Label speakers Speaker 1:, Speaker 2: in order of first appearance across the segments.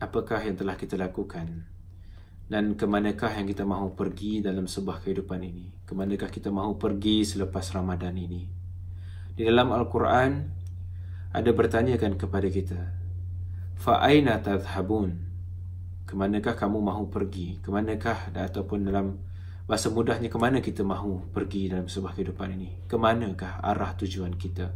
Speaker 1: apakah yang telah kita lakukan dan kemanakah yang kita mahu pergi dalam sebuah kehidupan ini kemanakah kita mahu pergi selepas Ramadan ini di dalam al-Quran ada bertanyakan kepada kita fa aina kemanakah kamu mahu pergi kemanakah ataupun dalam bahasa mudahnya kemana kita mahu pergi dalam sebuah kehidupan ini kemanakah arah tujuan kita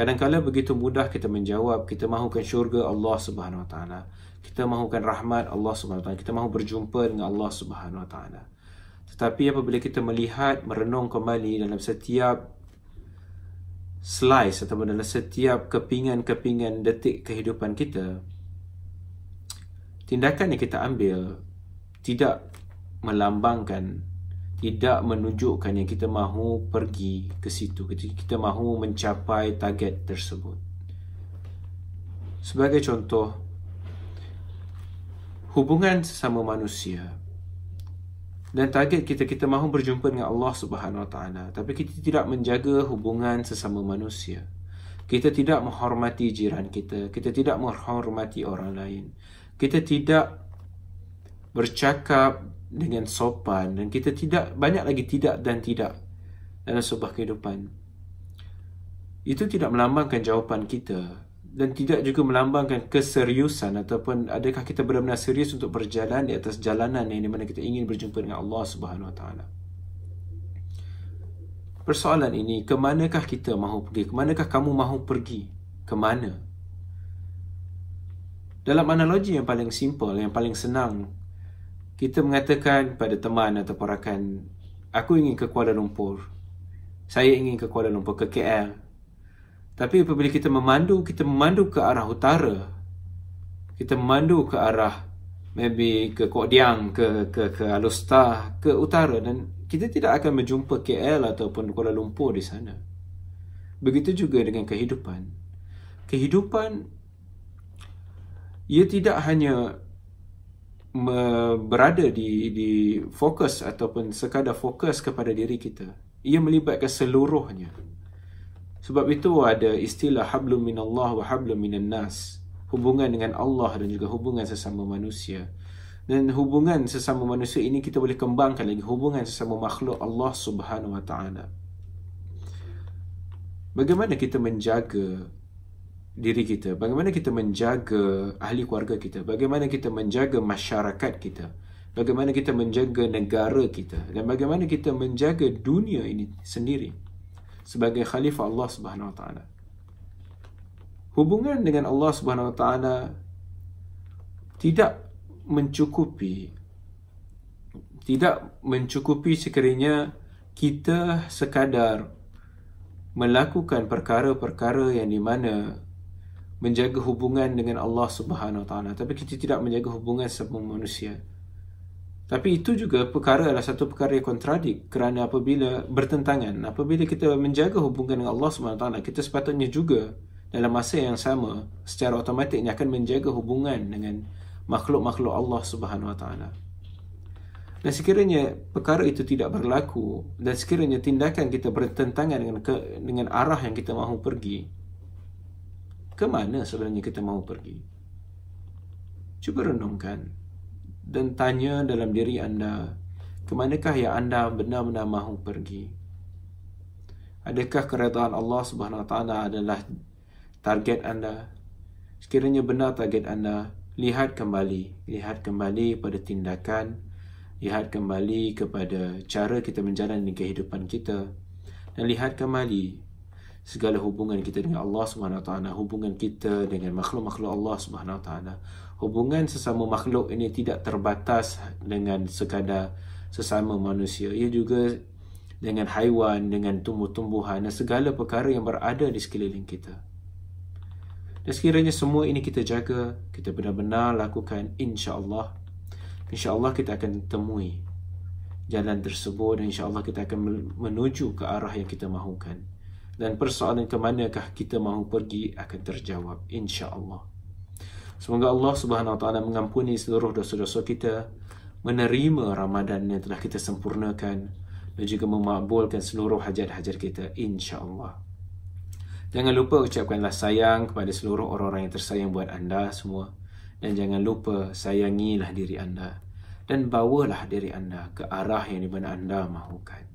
Speaker 1: Kadangkala begitu mudah kita menjawab kita mahukan syurga Allah Subhanahu Wa Taala. Kita mahukan rahmat Allah Subhanahu Wa Taala. Kita mahu berjumpa dengan Allah Subhanahu Wa Taala. Tetapi apabila kita melihat merenung kembali dalam setiap slice ataupun dalam setiap kepingan-kepingan detik kehidupan kita tindakan yang kita ambil tidak melambangkan tidak menunjukkan yang kita mahu pergi ke situ ketika kita mahu mencapai target tersebut sebagai contoh hubungan sesama manusia dan target kita kita mahu berjumpa dengan Allah Subhanahu Wa Taala tapi kita tidak menjaga hubungan sesama manusia kita tidak menghormati jiran kita kita tidak menghormati orang lain kita tidak bercakap dengan sopan dan kita tidak banyak lagi tidak dan tidak dalam sebuah kehidupan itu tidak melambangkan jawapan kita dan tidak juga melambangkan keseriusan ataupun adakah kita benar-benar serius untuk berjalan di atas jalanan yang di mana kita ingin berjumpa dengan Allah Subhanahu Wa Taala. Persoalan ini, ke manakah kita mahu pergi? Ke manakah kamu mahu pergi? Ke mana? Dalam analogi yang paling simple, yang paling senang kita mengatakan pada teman atau perakan, aku ingin ke Kuala Lumpur saya ingin ke Kuala Lumpur ke KL tapi apabila kita memandu kita memandu ke arah utara kita memandu ke arah maybe ke Kodiang ke ke ke Alustar ke utara dan kita tidak akan berjumpa KL ataupun Kuala Lumpur di sana begitu juga dengan kehidupan kehidupan ia tidak hanya berada di di fokus ataupun sekadar fokus kepada diri kita ia melibatkan seluruhnya sebab itu ada istilah hablum minallah wa hablum minan nas hubungan dengan Allah dan juga hubungan sesama manusia dan hubungan sesama manusia ini kita boleh kembangkan lagi hubungan sesama makhluk Allah Subhanahu wa taala bagaimana kita menjaga diri kita, bagaimana kita menjaga ahli keluarga kita, bagaimana kita menjaga masyarakat kita, bagaimana kita menjaga negara kita dan bagaimana kita menjaga dunia ini sendiri sebagai khalifah Allah Subhanahu Hubungan dengan Allah Subhanahu tidak mencukupi tidak mencukupi sekiranya kita sekadar melakukan perkara-perkara yang di mana menjaga hubungan dengan Allah Subhanahu Taala tapi kita tidak menjaga hubungan sama manusia tapi itu juga perkara adalah satu perkara yang kontradik kerana apabila bertentangan apabila kita menjaga hubungan dengan Allah Subhanahu Taala kita sepatutnya juga dalam masa yang sama secara automatiknya akan menjaga hubungan dengan makhluk-makhluk Allah Subhanahu Wa Taala. Dan sekiranya perkara itu tidak berlaku dan sekiranya tindakan kita bertentangan dengan ke, dengan arah yang kita mahu pergi, ke mana sebenarnya kita mahu pergi? Cuba renungkan dan tanya dalam diri anda, ke manakah yang anda benar-benar mahu pergi? Adakah keretaan Allah Subhanahu Taala adalah target anda? Sekiranya benar target anda, lihat kembali, lihat kembali pada tindakan, lihat kembali kepada cara kita menjalani kehidupan kita dan lihat kembali segala hubungan kita dengan Allah Subhanahu taala, hubungan kita dengan makhluk-makhluk Allah Subhanahu taala. Hubungan sesama makhluk ini tidak terbatas dengan sekadar sesama manusia. Ia juga dengan haiwan, dengan tumbuh-tumbuhan dan segala perkara yang berada di sekeliling kita. Dan sekiranya semua ini kita jaga, kita benar-benar lakukan insya-Allah, insya-Allah kita akan temui jalan tersebut dan insya-Allah kita akan menuju ke arah yang kita mahukan dan persoalan ke manakah kita mahu pergi akan terjawab insya-Allah. Semoga Allah Subhanahu Wa Ta'ala mengampuni seluruh dosa-dosa kita, menerima Ramadan yang telah kita sempurnakan dan juga memakbulkan seluruh hajat-hajat kita insya-Allah. Jangan lupa ucapkanlah sayang kepada seluruh orang-orang yang tersayang buat anda semua dan jangan lupa sayangilah diri anda dan bawalah diri anda ke arah yang di mana anda mahukan.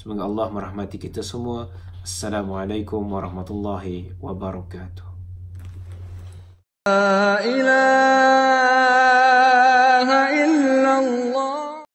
Speaker 1: Semoga Allah merahmati kita semua. Assalamualaikum warahmatullahi wabarakatuh.